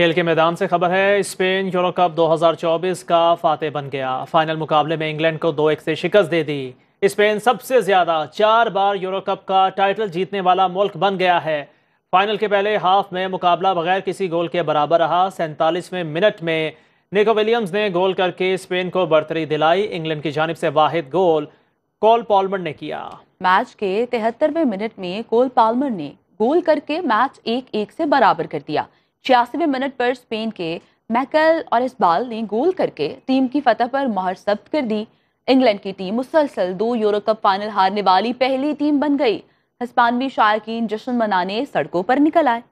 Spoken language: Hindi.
खेल के मैदान से खबर है स्पेन यूरो कप 2024 का फाते बन गया फाइनल मुकाबले में इंग्लैंड को दो एक से शिकस्त दे दी स्पेन सबसे ज्यादा चार बार यूरो कप का टाइटल जीतने वाला मुल्क बन गया है फाइनल के पहले हाफ में मुकाबला बगैर किसी गोल के बराबर रहा सैंतालीसवें मिनट में निको विलियम्स ने गोल करके स्पेन को बढ़तरी दिलाई इंग्लैंड की जानब से वाहिद गोल कोल पॉलमर ने किया मैच के तिहत्तरवें मिनट में कोल पॉलमर ने गोल करके मैच एक एक से बराबर कर दिया छियासीवें मिनट पर स्पेन के मैकल और इसबाल ने गोल करके टीम की फतह पर मोहर सब्त कर दी इंग्लैंड की टीम मुसलसल दो यूरो कप फाइनल हारने वाली पहली टीम बन गई हिस्पानवी शायकीन जश्न मनाने सड़कों पर निकल आए